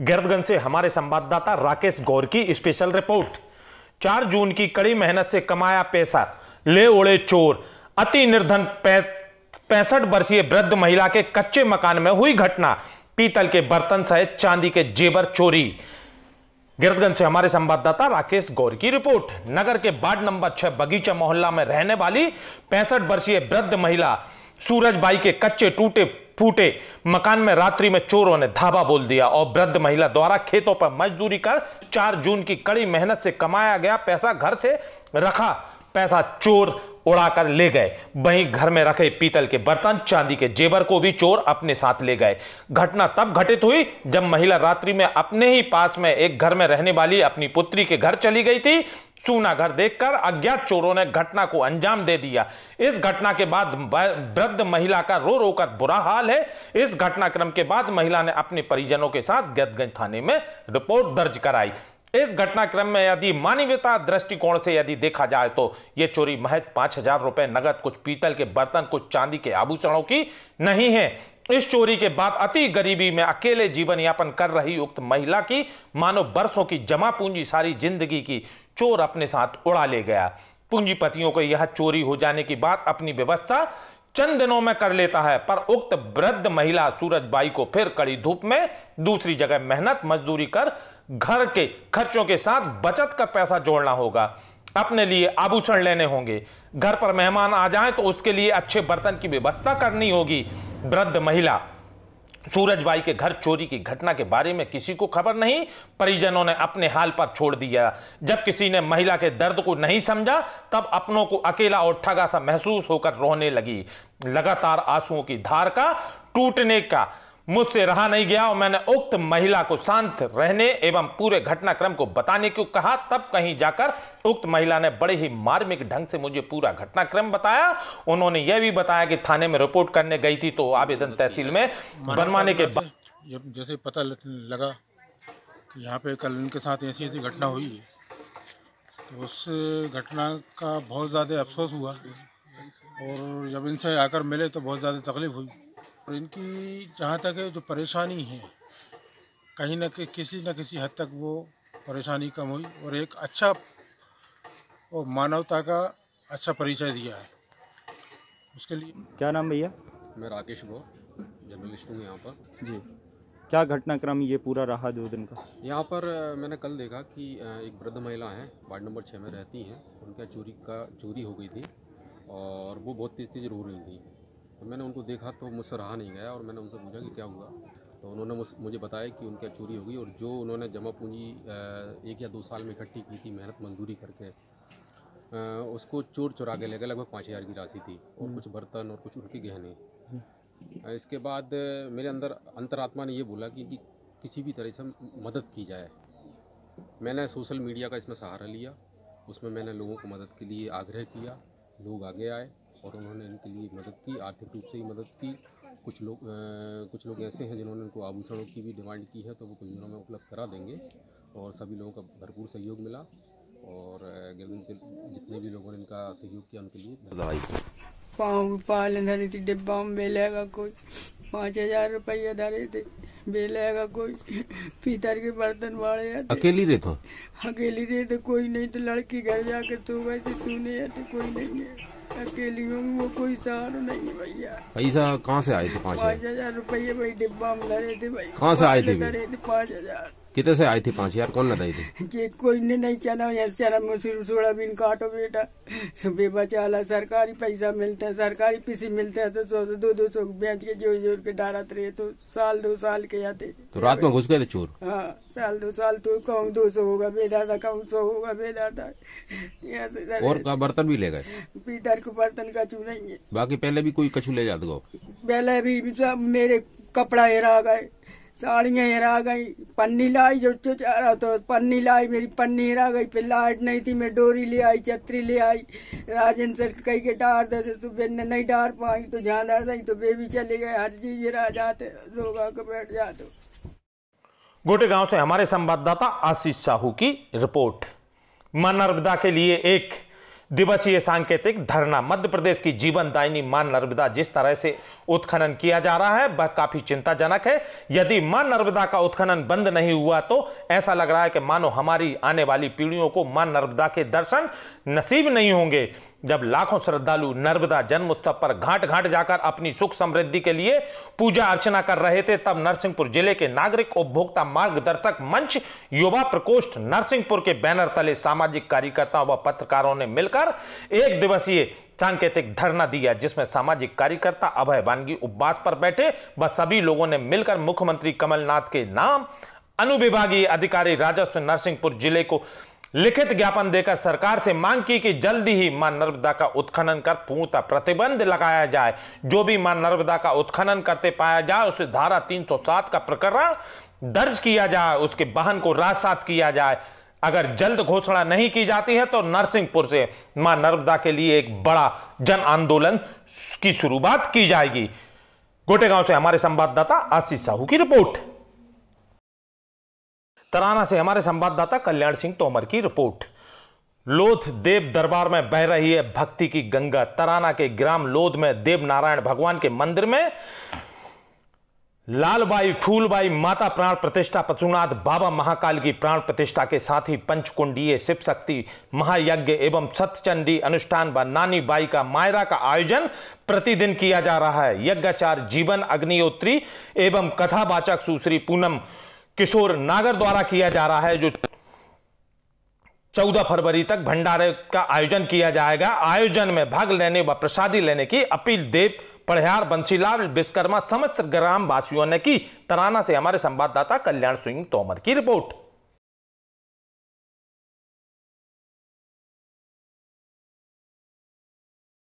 गर्दगंज से हमारे संवाददाता राकेश गौर की स्पेशल रिपोर्ट चार जून की कड़ी मेहनत से कमाया पैसा ले उड़े चोर अति निर्धन पैंसठ वर्षीय वृद्ध महिला के कच्चे मकान में हुई घटना पीतल के बर्तन सहित चांदी के जेबर चोरी गिरतगंज से हमारे संवाददाता राकेश गौर की रिपोर्ट नगर के वार्ड नंबर छह बगीचा मोहल्ला में रहने वाली पैंसठ वर्षीय वृद्ध महिला सूरज बाई के कच्चे टूटे फूटे मकान में रात्रि में चोरों ने धाबा बोल दिया और वृद्ध महिला द्वारा खेतों पर मजदूरी कर 4 जून की कड़ी मेहनत से कमाया गया पैसा घर से रखा पैसा चोर उड़ाकर ले गए वहीं घर में रखे पीतल के बर्तन चांदी के जेवर को भी चोर अपने साथ ले गए घटना तब घटित हुई जब महिला रात्रि में अपने ही पास में एक घर में रहने वाली अपनी पुत्री के घर चली गई थी सूना घर देखकर अज्ञात चोरों ने घटना को अंजाम दे दिया इस घटना के बाद वृद्ध महिला का रो रो कर बुरा हाल है इस घटनाक्रम के बाद महिला ने अपने परिजनों के साथ गदगंज थाने में रिपोर्ट दर्ज कराई इस घटनाक्रम में यदि मानवीयता दृष्टिकोण से यदि देखा जाए तो ये चोरी महज पांच हजार रुपए नगद कुछ पीतल के बर्तन कुछ चांदी के आभूषणों की नहीं है इस चोरी के बाद अति गरीबी में अकेले जीवन यापन कर रही उक्त महिला की मानो बरसों की जमा पूंजी सारी जिंदगी की चोर अपने साथ उड़ा ले गया पूंजीपतियों को यह चोरी हो जाने की बात अपनी व्यवस्था चंद दिनों में कर लेता है पर उक्त वृद्ध महिला सूरज बाई को फिर कड़ी धूप में दूसरी जगह मेहनत मजदूरी कर घर के खर्चों के साथ बचत का पैसा जोड़ना होगा अपने लिए आभूषण लेने होंगे घर पर मेहमान आ जाएं तो उसके लिए अच्छे बर्तन की व्यवस्था करनी होगी वृद्ध महिला सूरज बाई के घर चोरी की घटना के बारे में किसी को खबर नहीं परिजनों ने अपने हाल पर छोड़ दिया जब किसी ने महिला के दर्द को नहीं समझा तब अपनों को अकेला और ठगा सा महसूस होकर रोने लगी लगातार आंसुओं की धार का टूटने का मुझसे रहा नहीं गया और मैंने उक्त महिला को शांत रहने एवं पूरे घटनाक्रम को बताने को कहा तब कहीं जाकर उक्त महिला ने बड़े ही मार्मिक ढंग से मुझे पूरा घटनाक्रम बताया उन्होंने यह भी बताया कि थाने में रिपोर्ट करने गई थी तो आवेदन तहसील में बनवाने के बाद जैसे पता लगा कि यहाँ पे कल इनके साथ ऐसी ऐसी घटना हुई है तो उस घटना का बहुत ज़्यादा अफसोस हुआ और जब इनसे आकर मिले तो बहुत ज़्यादा तकलीफ हुई और इनकी जहाँ तक है जो परेशानी है कहीं ना कहीं किसी न किसी हद तक वो परेशानी कम हुई और एक अच्छा और मानवता का अच्छा परिचय दिया है उसके लिए क्या नाम भैया मैं राकेश भो जर्नलिस्ट हूँ यहाँ पर जी क्या घटनाक्रम ये पूरा रहा दो दिन का यहाँ पर मैंने कल देखा कि एक वृद्ध महिला हैं वार्ड नंबर छः में रहती हैं उनका चोरी का चोरी हो गई थी और वो बहुत तेज़ तेज़ रो रही थी तो मैंने उनको देखा तो मुझसे रहा नहीं गया और मैंने उनसे पूछा कि क्या हुआ तो उन्होंने मुझे बताया कि उनके चोरी हो गई और जो उन्होंने जमा पूंजी एक या दो साल में इकट्ठी की थी मेहनत मजदूरी करके उसको चोर चुरा के ले गए लगभग पाँच हज़ार की राशि थी और कुछ बर्तन और कुछ उनके गहने इसके बाद मेरे अंदर अंतरात्मा ने ये बोला कि, कि किसी भी तरह से मदद की जाए मैंने सोशल मीडिया का इसमें सहारा लिया उसमें मैंने लोगों को मदद के लिए आग्रह किया लोग आगे आए और उन्होंने इनके लिए मदद की आर्थिक रूप से ही मदद की कुछ लोग कुछ लोग ऐसे हैं जिन्होंने उनको आभूषणों की भी डिमांड की है तो वो कुछ दिनों में उपलब्ध करा देंगे और सभी लोगों का भरपूर सहयोग मिला और जितने भी लोगों ने इनका सहयोग किया उनके लिए पाँव पाल धरे थे डिब्बा में बेलेगा कोई पाँच हजार रुपये धरे थे बेलेगा कोई पीतर के बर्तन वाले तो अकेली रहते तो? अकेली रहते तो कोई नहीं तो लड़की घर जाके सो गए थे सोने जाते कोई नहीं है अकेली हूँ वो कोई सहारा नहीं भैया पैसा कहाँ से आए थे पाँच हजार रुपये भाई डिब्बा में धरे थे भाई कहाँ से आए थे थे पाँच हजार कितने से आई थी पांच हजार कौन नदाई थी कोई ने नहीं चला चला मुसीर सोड़ा बिन काटो बेटा सबे बचाला सरकारी पैसा मिलता है सरकारी पीसी मिलते है तो सौ सौ दो दो सौ बेच के जोर जोर के डालत रहे तो साल दो साल के आते तो रात में घुस गए थे चोर हाँ साल दो साल तो कहूँ दो सौ होगा बेदादा कहूँ सौ होगा बेदादा तो और का बर्तन भी ले गए पीतर के बर्तन का चू नहीं है बाकी पहले भी कोई कछू ले जाते पहले भी मेरे कपड़ा हेरा गए साड़ियाँ हेरा गई पन्नी लाई जो चाह रहा तो पन्नी लाई मेरी पन्नी हेरा गई फिर लाइट नहीं थी मैं डोरी ले आई छतरी ले आई राजन सर कही के डार दे तू बेन नहीं डार पाई तो जहाँ डर दी तो बेबी चले गए हर चीज हेरा जाते लोग आकर बैठ जाते गोटे गांव से हमारे संवाददाता आशीष साहू की रिपोर्ट मानव के लिए एक दिवसीय सांकेतिक धरना मध्य प्रदेश की जीवनदायिनी मां नर्मदा जिस तरह से उत्खनन किया जा रहा है वह काफी चिंताजनक है यदि मां नर्मदा का उत्खनन बंद नहीं हुआ तो ऐसा लग रहा है कि मानो हमारी आने वाली पीढ़ियों को मां नर्मदा के दर्शन नसीब नहीं होंगे जब लाखों श्रद्धालु नर्मदा जन्म उत्सव पर घाट घाट जाकर अपनी सुख समृद्धि के लिए पूजा अर्चना कर रहे थे तब नरसिंहपुर जिले के नागरिक उपभोक्ता मार्गदर्शक मंच युवा प्रकोष्ठ नरसिंहपुर के बैनर तले सामाजिक कार्यकर्ताओं व पत्रकारों ने मिलकर एक दिवसीय सांकेतिक धरना दिया जिसमें सामाजिक कार्यकर्ता अभय वानगी उपवास पर बैठे व सभी लोगों ने मिलकर मुख्यमंत्री कमलनाथ के नाम अनुविभागीय अधिकारी राजस्व नरसिंहपुर जिले को लिखित ज्ञापन देकर सरकार से मांग की कि जल्दी ही मां नर्मदा का उत्खनन कर पूर्णतः प्रतिबंध लगाया जाए जो भी मां नर्मदा का उत्खनन करते पाया जाए उसे धारा 307 का प्रकरण दर्ज किया जाए उसके वाहन को रासात किया जाए अगर जल्द घोषणा नहीं की जाती है तो नरसिंहपुर से मां नर्मदा के लिए एक बड़ा जन आंदोलन की शुरुआत की जाएगी गोटेगांव से हमारे संवाददाता आशीष साहू की रिपोर्ट तराना से हमारे संवाददाता कल्याण सिंह तोमर की रिपोर्ट लोध देव दरबार में बह रही है भक्ति की गंगा तराना के ग्राम लोध में देव नारायण भगवान के मंदिर में लालबाई फूलबाई माता प्राण प्रतिष्ठा पशुनाथ बाबा महाकाल की प्राण प्रतिष्ठा के साथ ही पंचकुंडीय शिव शक्ति महायज्ञ एवं सतचंडी अनुष्ठान व नानी बाई का मायरा का आयोजन प्रतिदिन किया जा रहा है यज्ञाचार जीवन अग्निहोत्री एवं कथावाचक सुश्री पूनम किशोर नागर द्वारा किया जा रहा है जो 14 फरवरी तक भंडारे का आयोजन किया जाएगा आयोजन में भाग लेने व प्रसादी लेने की अपील देव पढ़ियार बंसीलाल विश्वकर्मा समस्त ग्राम वासियों ने की तराना से हमारे संवाददाता कल्याण सिंह तोमर की रिपोर्ट